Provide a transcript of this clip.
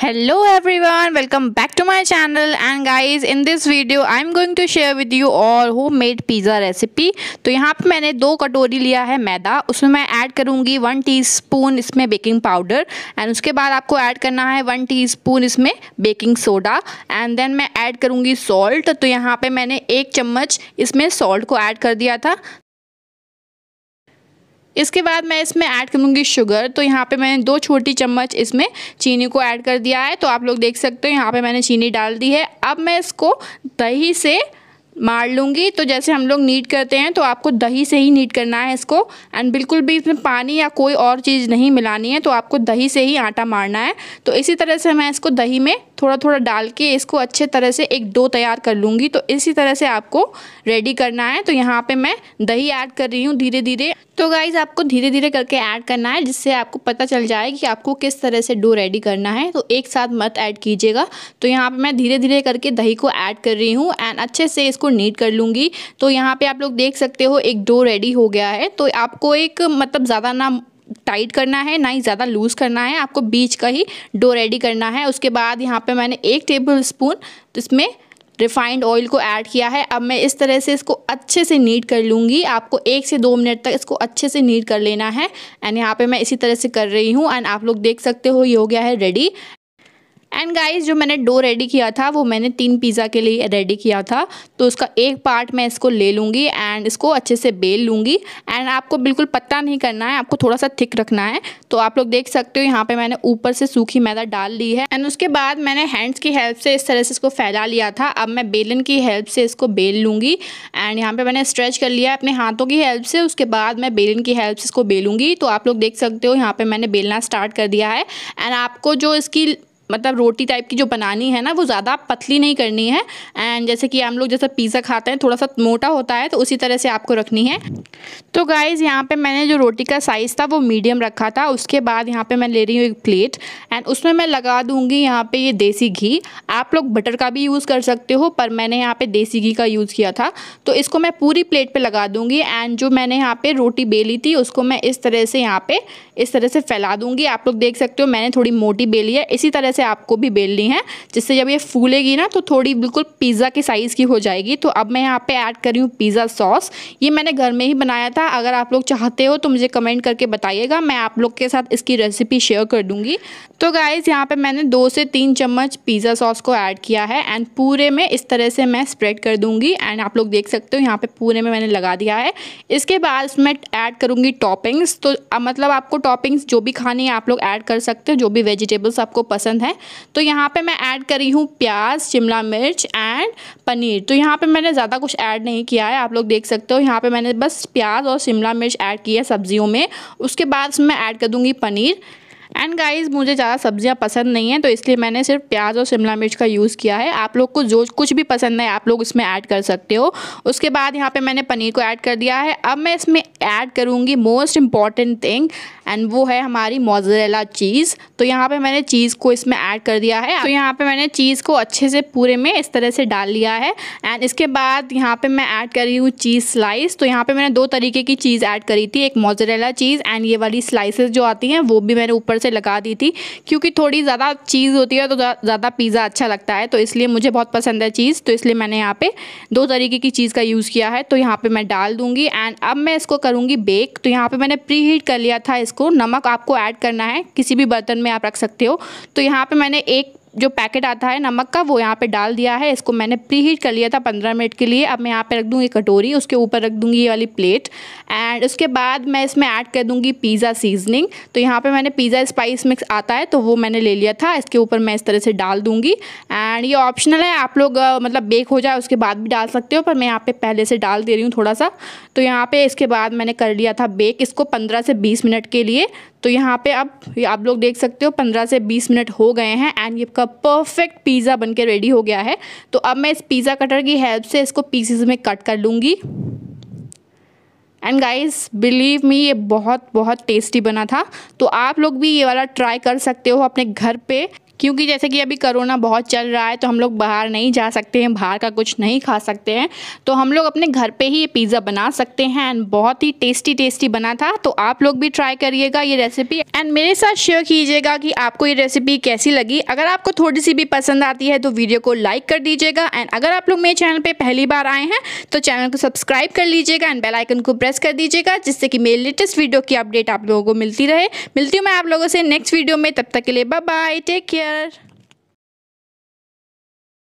hello everyone welcome back to my channel and guys in this video i'm going to share with you all homemade pizza recipe तो यहाँ पे मैंने दो कटोरी लिया है मैदा उसमें मैं ऐड करूँगी वन टीस्पून इसमें बेकिंग पाउडर एंड उसके बाद आपको ऐड करना है वन टीस्पून इसमें बेकिंग सोडा एंड देन मैं ऐड करूँगी सॉल्ट तो यहाँ पर मैंने एक चम्मच इसमें सॉल्ट को ऐड कर दिया था इसके बाद मैं इसमें ऐड करूँगी शुगर तो यहाँ पे मैंने दो छोटी चम्मच इसमें चीनी को ऐड कर दिया है तो आप लोग देख सकते हो यहाँ पे मैंने चीनी डाल दी है अब मैं इसको दही से मार लूँगी तो जैसे हम लोग नीट करते हैं तो आपको दही से ही नीट करना है इसको एंड बिल्कुल भी इसमें पानी या कोई और चीज़ नहीं मिलानी है तो आपको दही से ही आटा मारना है तो इसी तरह से मैं इसको दही में थोड़ा थोड़ा डाल के इसको अच्छे तरह से एक डो तैयार कर लूँगी तो इसी तरह से आपको रेडी करना है तो यहाँ पे मैं दही ऐड कर रही हूँ धीरे धीरे तो गाइज़ आपको धीरे धीरे करके ऐड करना है जिससे आपको पता चल जाए कि आपको किस तरह से डो रेडी करना है तो एक साथ मत ऐड कीजिएगा तो यहाँ पे मैं धीरे धीरे करके दही को ऐड कर रही हूँ एंड अच्छे से इसको नीट कर लूँगी तो यहाँ पे आप लोग देख सकते हो एक डो रेडी हो गया है तो आपको एक मतलब ज़्यादा ना टाइट करना है ना ही ज़्यादा लूज़ करना है आपको बीच का ही डो रेडी करना है उसके बाद यहाँ पे मैंने एक टेबल स्पून तो इसमें रिफाइंड ऑयल को ऐड किया है अब मैं इस तरह से इसको अच्छे से नीट कर लूँगी आपको एक से दो मिनट तक इसको अच्छे से नीट कर लेना है एंड यहाँ पे मैं इसी तरह से कर रही हूँ एंड आप लोग देख सकते हो ये हो गया है रेडी एंड गाइस जो मैंने डो रेडी किया था वो मैंने तीन पिज़्ज़ा के लिए रेडी किया था तो उसका एक पार्ट मैं इसको ले लूँगी एंड इसको अच्छे से बेल लूँगी एंड आपको बिल्कुल पत्ता नहीं करना है आपको थोड़ा सा थिक रखना है तो आप लोग देख सकते हो यहाँ पर मैंने ऊपर से सूखी मैदा डाल ली है एंड उसके बाद मैंने हैंड्स की हेल्प से इस तरह से इसको फैला लिया था अब मैं बेलन की हेल्प से इसको बेल लूँगी एंड यहाँ पर मैंने स्ट्रेच कर लिया अपने हाथों की हेल्प से उसके बाद मैं बेलन की हेल्प से इसको बेलूँगी तो आप लोग देख सकते हो यहाँ पर मैंने बेलना स्टार्ट कर दिया है एंड आपको जो इसकी मतलब रोटी टाइप की जो बनानी है ना वो ज़्यादा पतली नहीं करनी है एंड जैसे कि हम लोग जैसा पिज़्ज़ा खाते हैं थोड़ा सा मोटा होता है तो उसी तरह से आपको रखनी है तो गाइज़ यहाँ पे मैंने जो रोटी का साइज़ था वो मीडियम रखा था उसके बाद यहाँ पे मैं ले रही हूँ एक प्लेट एंड उसमें मैं लगा दूँगी यहाँ पर ये देसी घी आप लोग बटर का भी यूज़ कर सकते हो पर मैंने यहाँ पर देसी घी का यूज़ किया था तो इसको मैं पूरी प्लेट पर लगा दूँगी एंड जो मैंने यहाँ पर रोटी बेली थी उसको मैं इस तरह से यहाँ पर इस तरह से फैला दूँगी आप लोग देख सकते हो मैंने थोड़ी मोटी बेली है इसी तरह से आपको भी बेलनी है जिससे जब ये फूलेगी ना तो थोड़ी बिल्कुल पिज़्ज़ा के साइज़ की हो जाएगी तो अब मैं यहाँ पे ऐड करी हूँ पिज़्ज़ा सॉस ये मैंने घर में ही बनाया था अगर आप लोग चाहते हो तो मुझे कमेंट करके बताइएगा मैं आप लोग के साथ इसकी रेसिपी शेयर कर दूँगी तो गाइज़ यहाँ पर मैंने दो से तीन चम्मच पिज़्ज़ा सॉस को ऐड किया है एंड पूरे में इस तरह से मैं स्प्रेड कर दूँगी एंड आप लोग देख सकते हो यहाँ पर पूरे में मैंने लगा दिया है इसके बाद इसमें ऐड करूँगी टॉपिंग्स तो मतलब आपको टॉपिंग्स जो भी खानी है आप लोग ऐड कर सकते हो जो भी वेजिटेबल्स आपको पसंद है है तो यहाँ पे मैं ऐड करी हूँ प्याज शिमला मिर्च एंड पनीर तो यहाँ पे मैंने ज़्यादा कुछ ऐड नहीं किया है आप लोग देख सकते हो यहाँ पे मैंने बस प्याज और शिमला मिर्च ऐड किया है सब्जियों में उसके बाद मैं ऐड कर दूँगी पनीर एंड गाइस मुझे ज़्यादा सब्जियां पसंद नहीं है तो इसलिए मैंने सिर्फ प्याज और शिमला मिर्च का यूज़ किया है आप लोग को जो कुछ भी पसंद है आप लोग इसमें ऐड कर सकते हो उसके बाद यहाँ पे मैंने पनीर को ऐड कर दिया है अब मैं इसमें ऐड करूँगी मोस्ट इम्पॉर्टेंट थिंग एंड वो है हमारी मोजरेला चीज़ तो यहाँ पर मैंने चीज़ को इसमें ऐड कर दिया है तो यहाँ पर मैंने चीज़ को अच्छे से पूरे में इस तरह से डाल लिया है एंड इसके बाद यहाँ पर मैं ऐड कर रही हूँ चीज़ स्लाइस तो यहाँ पर मैंने दो तरीके की चीज़ ऐड करी थी एक मोजरेला चीज़ एंड ये वाली स्लाइसिस जो आती हैं वो भी मैंने ऊपर ऊपर से लगा दी थी क्योंकि थोड़ी ज़्यादा चीज़ होती है तो ज़्यादा पिज़्ज़ा अच्छा लगता है तो इसलिए मुझे बहुत पसंद है चीज़ तो इसलिए मैंने यहाँ पे दो तरीके की चीज़ का यूज़ किया है तो यहाँ पे मैं डाल दूँगी एंड अब मैं इसको करूँगी बेक तो यहाँ पर मैंने प्री हीट कर लिया था इसको नमक आपको ऐड करना है किसी भी बर्तन में आप रख सकते हो तो यहाँ पर मैंने एक जो पैकेट आता है नमक का वो यहाँ पे डाल दिया है इसको मैंने प्री हीट कर लिया था पंद्रह मिनट के लिए अब मैं यहाँ पे रख दूँगी कटोरी उसके ऊपर रख दूँगी ये वाली प्लेट एंड उसके बाद मैं इसमें ऐड कर दूँगी पिज़्ज़ा सीजनिंग तो यहाँ पर मैंने पिज़्ज़ा स्पाइस मिक्स आता है तो वो मैंने ले लिया था इसके ऊपर मैं इस तरह से डाल दूँगी एंड ये ऑप्शनल है आप लोग मतलब बेक हो जाए उसके बाद भी डाल सकते हो पर मैं यहाँ पर पहले से डाल दे रही हूँ थोड़ा सा तो यहाँ पर इसके बाद मैंने कर लिया था बेक इसको पंद्रह से बीस मिनट के लिए तो यहाँ पे अब आप लोग देख सकते हो 15 से 20 मिनट हो गए हैं एंड ये आपका परफेक्ट पिज़्ज़ा बनके रेडी हो गया है तो अब मैं इस पिज़्ज़ा कटर की हेल्प से इसको पीसीज में कट कर लूँगी एंड गाइस बिलीव मी ये बहुत बहुत टेस्टी बना था तो आप लोग भी ये वाला ट्राई कर सकते हो अपने घर पे क्योंकि जैसे कि अभी कोरोना बहुत चल रहा है तो हम लोग बाहर नहीं जा सकते हैं बाहर का कुछ नहीं खा सकते हैं तो हम लोग अपने घर पे ही ये पिज़्ज़ा बना सकते हैं एंड बहुत ही टेस्टी टेस्टी बना था तो आप लोग भी ट्राई करिएगा ये रेसिपी एंड मेरे साथ शेयर कीजिएगा कि आपको ये रेसिपी कैसी लगी अगर आपको थोड़ी सी भी पसंद आती है तो वीडियो को लाइक कर दीजिएगा एंड अगर आप लोग मेरे चैनल पर पहली बार आए हैं तो चैनल को सब्सक्राइब कर लीजिएगा एंड बेलाइकन को प्रेस कर दीजिएगा जिससे कि मेरी लेटेस्ट वीडियो की अपडेट आप लोगों को मिलती रहे मिलती हूँ मैं आप लोगों से नेक्स्ट वीडियो में तब तक के लिए bye bye take care there